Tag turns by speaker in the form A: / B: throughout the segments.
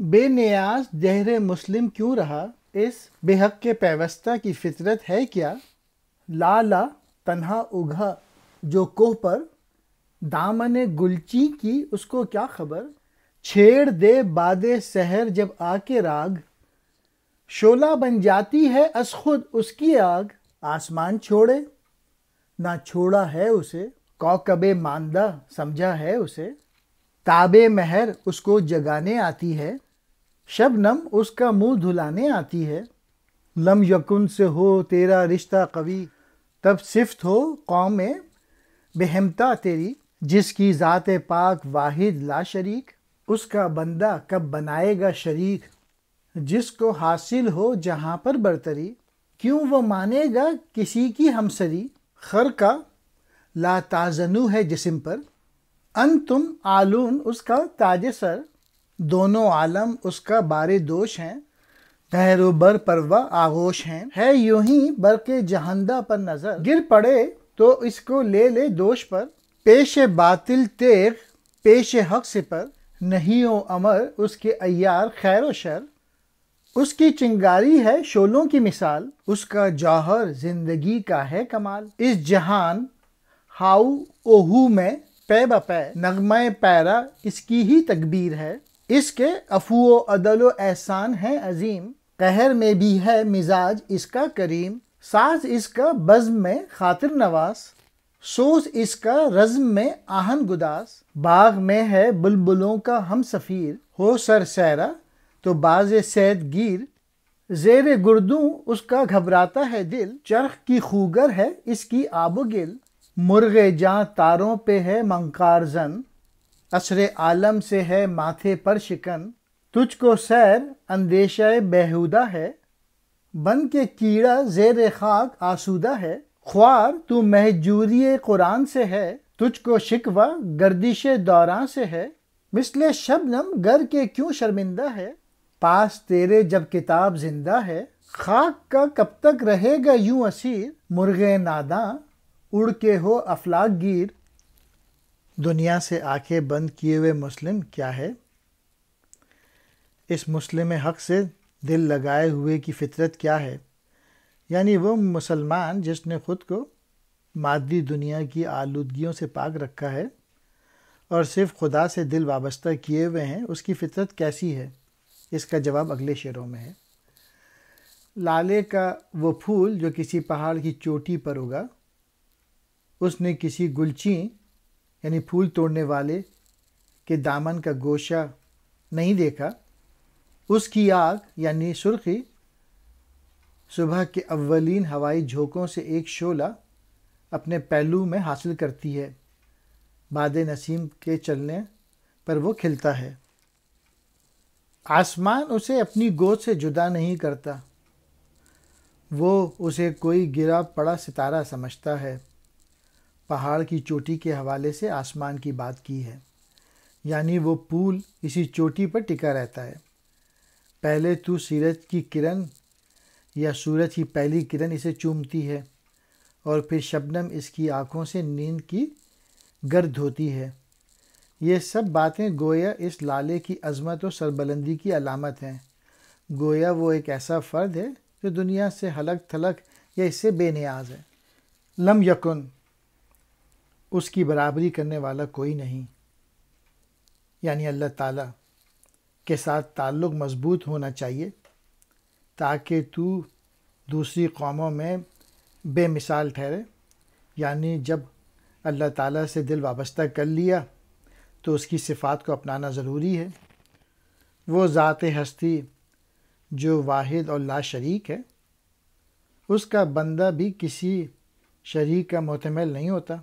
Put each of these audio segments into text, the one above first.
A: बेनियाज जहर मुस्लिम क्यों रहा इस बेहक के पैवस्ता की फितरत है क्या लाला तन्हा उघा जो कोह पर दामन गुलची की उसको क्या खबर छेड़ दे बादे सहर जब आके राग शोला बन जाती है अस खुद उसकी आग आसमान छोड़े ना छोड़ा है उसे कौकबे मानदा समझा है उसे ताबे महर उसको जगाने आती है शबनम उसका मुंह धुलाने आती है लम यकुन से हो तेरा रिश्ता कवि तब सिफ्त हो कौम बेहमता तेरी जिसकी ज़ात पाक वाहिद ला शरीक उसका बंदा कब बनाएगा शरीक जिसको हासिल हो जहाँ पर बरतरी क्यों वो मानेगा किसी की हमसरी खर का ला ताजनु है जिसम पर अन तुम आलून उसका ताज सर दोनों आलम उसका बारे दोष हैं गहरो बर परवा आगोश हैं है यू ही बर के जहंदा पर नजर गिर पड़े तो इसको ले ले दोष पर पेश बातिल तेग पेश हक से पर नहीं ओ अमर उसके अयार खैर शर उसकी चिंगारी है शोलों की मिसाल उसका जौहर जिंदगी का है कमाल इस जहान हाउ ओहू में पे बपे नगमय पैरा इसकी ही तकबीर है इसके अफू अदल एहसान है अजीम कहर में भी है मिजाज इसका करीम साज इसका बज़म में खातिर नवास सोज इसका रज्म में आहन गुदास बाग में है बुलबुलों का हम सफ़ीर हो सर सैरा तो बाज सैद गिर जेर गुर्दू उसका घबराता है दिल चरख की खूगर है इसकी आबो गिल मुर्गे जहाँ तारों पे है मंकारजन असरे आलम से है माथे पर शिकन तुझको सैर अंदेशा बेहुदा है बन के कीड़ा जेर खाक आसूदा है ख्वार तू महजूरी कुरान से है तुझको शिकवा गर्दिश दौरान से है मिसले शबनम गर के क्यों शर्मिंदा है पास तेरे जब किताब जिंदा है खाक का कब तक रहेगा यूं असीर मुर्गे नादा उड़ के हो अफलाक गिर दुनिया से आंखें बंद किए हुए मुस्लिम क्या है इस मुस्लिम हक से दिल लगाए हुए की फितरत क्या है यानी वो मुसलमान जिसने ख़ुद को मादी दुनिया की आलूदगियों से पाक रखा है और सिर्फ खुदा से दिल वाबस्ता किए हुए हैं उसकी फितरत कैसी है इसका जवाब अगले शेरों में है लाले का वो फूल जो किसी पहाड़ की चोटी पर होगा उसने किसी गुलची यानी फूल तोड़ने वाले के दामन का गोशा नहीं देखा उसकी आग यानी सुर्खी सुबह के अवलिन हवाई झोंकों से एक शोला अपने पहलू में हासिल करती है बाद नसीम के चलने पर वो खिलता है आसमान उसे अपनी गोद से जुदा नहीं करता वो उसे कोई गिरा पड़ा सितारा समझता है पहाड़ की चोटी के हवाले से आसमान की बात की है यानी वो पुल इसी चोटी पर टिका रहता है पहले तो सूरज की किरण या सूरज की पहली किरण इसे चूमती है और फिर शबनम इसकी आँखों से नींद की गर्द होती है ये सब बातें गोया इस लाले की अजमत और सरबलंदी की अलामत हैं गोया वो एक ऐसा फ़र्द है जो दुनिया से हलक थलक या इससे बेनियाज है लम यकुन उसकी बराबरी करने वाला कोई नहीं यानी अल्लाह ताला के साथ ताल्लुक़ मज़बूत होना चाहिए ताकि तू दूसरी कौमों में बेमिसाल ठहरे यानी जब अल्लाह ताला से दिल वाबस्ता कर लिया तो उसकी सिफ़ात को अपनाना ज़रूरी है वो ज़ात हस्ती जो वाहिद और ला शरीक है उसका बंदा भी किसी शरीक का मतमल नहीं होता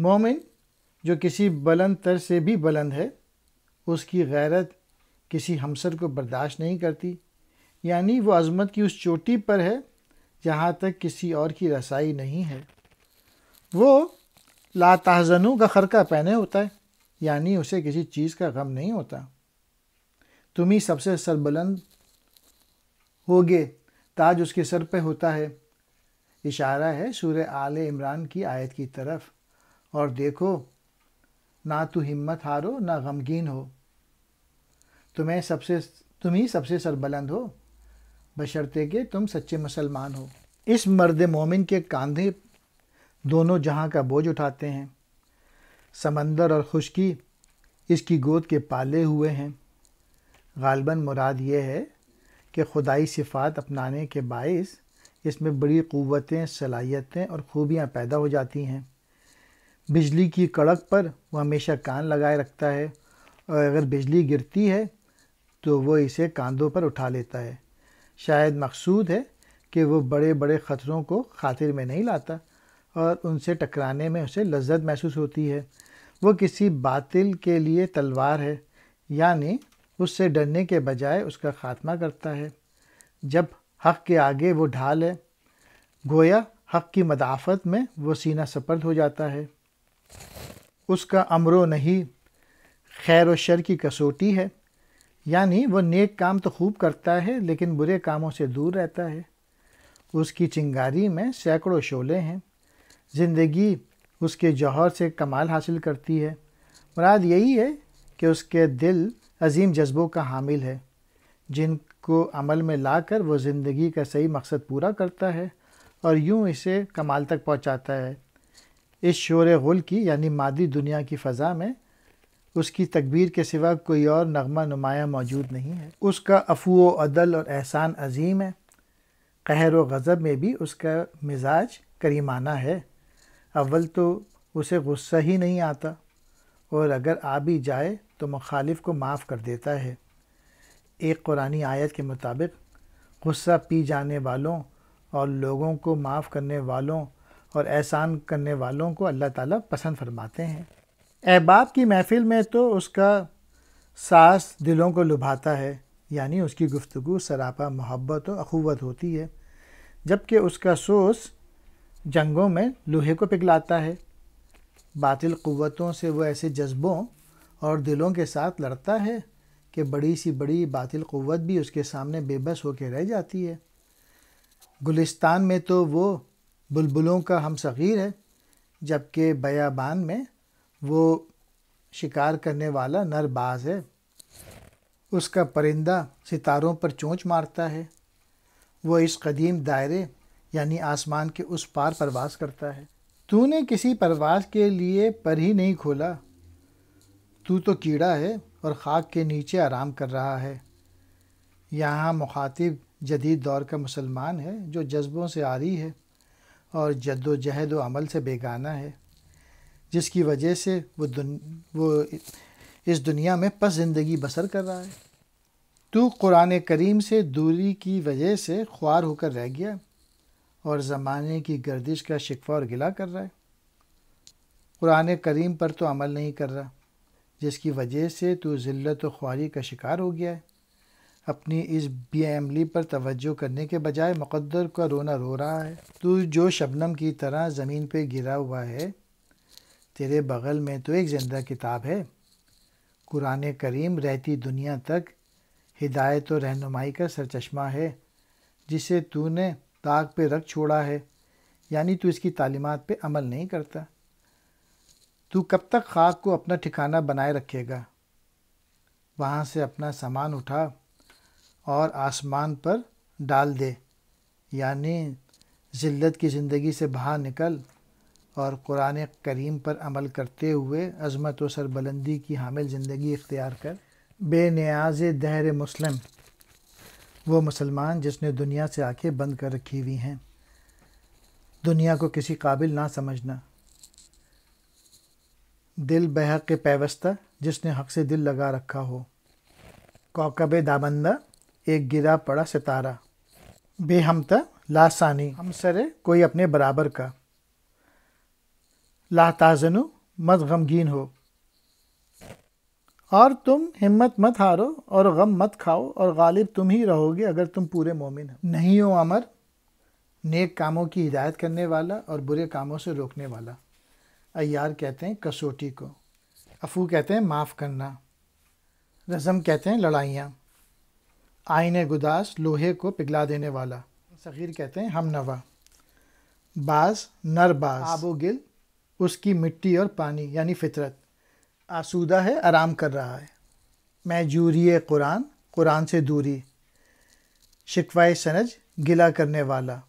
A: मोमिन जो किसी बुलंद तर से भी बुलंद है उसकी गैरत किसी हमसर को बर्दाश्त नहीं करती यानी वो अजमत की उस चोटी पर है जहाँ तक किसी और की रसाई नहीं है वो लाताजनों का खरका पहने होता है यानी उसे किसी चीज़ का गम नहीं होता तुम ही सबसे सरबुलंद होगे ताज उसके सर पे होता है इशारा है सूर्य आल इमरान की आयत की तरफ और देखो ना तू हिम्मत हारो ना गमगीन हो तुम्हें सबसे तुम ही सबसे सरबुलंद हो बशर्ते के तुम सच्चे मुसलमान हो इस मर्द मोमिन के कांधे दोनों जहां का बोझ उठाते हैं समंदर और खुशकी इसकी गोद के पाले हुए हैं गालबन मुराद ये है कि खुदाई सिफात अपनाने के बायस इसमें बड़ी क़वतें सलाहियतें और ख़ूबियाँ पैदा हो जाती हैं बिजली की कड़क पर वो हमेशा कान लगाए रखता है और अगर बिजली गिरती है तो वो इसे कांधों पर उठा लेता है शायद मकसूद है कि वो बड़े बड़े ख़तरों को खातिर में नहीं लाता और उनसे टकराने में उसे लज्जत महसूस होती है वो किसी बातिल के लिए तलवार है यानी उससे डरने के बजाय उसका खात्मा करता है जब हक़ के आगे वो ढाल है गोया हक़ की मदाफ़त में वो सीना सपर्द हो जाता है उसका अमरो नहीं खैर व शर की कसौटी है यानी वह नेक काम तो खूब करता है लेकिन बुरे कामों से दूर रहता है उसकी चिंगारी में सैकड़ों शोले हैं ज़िंदगी उसके जौहर से कमाल हासिल करती है मुराद यही है कि उसके दिल अजीम जज्बों का हामिल है जिनको अमल में लाकर वो ज़िंदगी का सही मकसद पूरा करता है और यूँ इसे कमाल तक पहुँचाता है इस शोर गुल की यानी मादी दुनिया की फ़ज़ा में उसकी तकबीर के सिवा कोई और नगमा नुमाया मौजूद नहीं है उसका अफू अदल और एहसान अजीम है कहर व गज़ब में भी उसका मिजाज करीमाना है अव्वल तो उसे गुस्सा ही नहीं आता और अगर आ भी जाए तो मुखालिफ को माफ़ कर देता है एक कुरानी आयत के मुताबिक गुस्सा पी जाने वालों और लोगों को माफ़ करने वालों और एहसान करने वालों को अल्लाह ताला पसंद फरमाते हैं अहबाब की महफिल में तो उसका सास दिलों को लुभाता है यानी उसकी गुफ्तु सरापा मोहब्बत और अख़ुवत होती है जबकि उसका सोस जंगों में लोहे को पिघलाता है बातिल क़वतों से वो ऐसे जज्बों और दिलों के साथ लड़ता है कि बड़ी सी बड़ी बातिल क़वत भी उसके सामने बेबस होकर रह जाती है गुलिस्तान में तो वो बुलबुलों का हम सग़ीर है जबकि बयाबान में वो शिकार करने वाला नरबाज है उसका परिंदा सितारों पर चोंच मारता है वो इस कदीम दायरे यानी आसमान के उस पार परवास करता है तूने किसी परवास के लिए पर ही नहीं खोला तू तो कीड़ा है और खाक के नीचे आराम कर रहा है यहाँ मुखातिब जदीद दौर का मुसलमान है जो जज्बों से आ रही है और जद्दोजहद अमल से बेगाना है जिसकी वजह से वो दुन वो इस दुनिया में पस ज़िंदगी बसर कर रहा है तू कुरान करीम से दूरी की वजह से ख्वार होकर रह गया और ज़माने की गर्दिश का शिकवा और गिला कर रहा है कुरान करीम पर तो अमल नहीं कर रहा जिसकी वजह से तू ज़िल्लत ख्वारी का शिकार हो गया है अपनी इस बेअमली पर तवज्जो करने के बजाय मुकद्दर का रोना रो रहा है तू जो शबनम की तरह ज़मीन पे गिरा हुआ है तेरे बगल में तो एक ज़िंदा किताब है कुरान करीम रहती दुनिया तक हिदायत और रहनुमाई का सरचश्मा है जिसे तूने ताक पे रख छोड़ा है यानी तू इसकी तालीमत पे अमल नहीं करता तू कब तक खाक को अपना ठिकाना बनाए रखेगा वहाँ से अपना सामान उठा और आसमान पर डाल दे यानी ज़िल्लत की ज़िंदगी से बाहर निकल और कुरान करीम पर अमल करते हुए अज़मत व सरबुलंदी की हामिल ज़िंदगी इख्तियार कर बे न्याज़ दहर मुस्लिम वो मुसलमान जिसने दुनिया से आंखें बंद कर रखी हुई हैं दुनिया को किसी काबिल ना समझना दिल बहक के पैवस्ता जिसने हक से दिल लगा रखा हो कौकब दामंदा एक गिरा पड़ा सितारा बेहमता लासानी हम सरे कोई अपने बराबर का ला ताजनु मत गमगीन हो और तुम हिम्मत मत हारो और गम मत खाओ और गालिब तुम ही रहोगे अगर तुम पूरे मोमिन हो नहीं हो अमर नेक कामों की हिदायत करने वाला और बुरे कामों से रोकने वाला अयार कहते हैं कसोटी को अफू कहते हैं माफ़ करना रज़म कहते हैं लड़ाइयाँ आइन गुदास लोहे को पिघला देने वाला सग़ीर कहते हैं हम नवा बाज आबो गिल उसकी मिट्टी और पानी यानी फितरत आसूदा है आराम कर रहा है मैं जूरी कुरान कुरान से दूरी शिकवाए सनज गिला करने वाला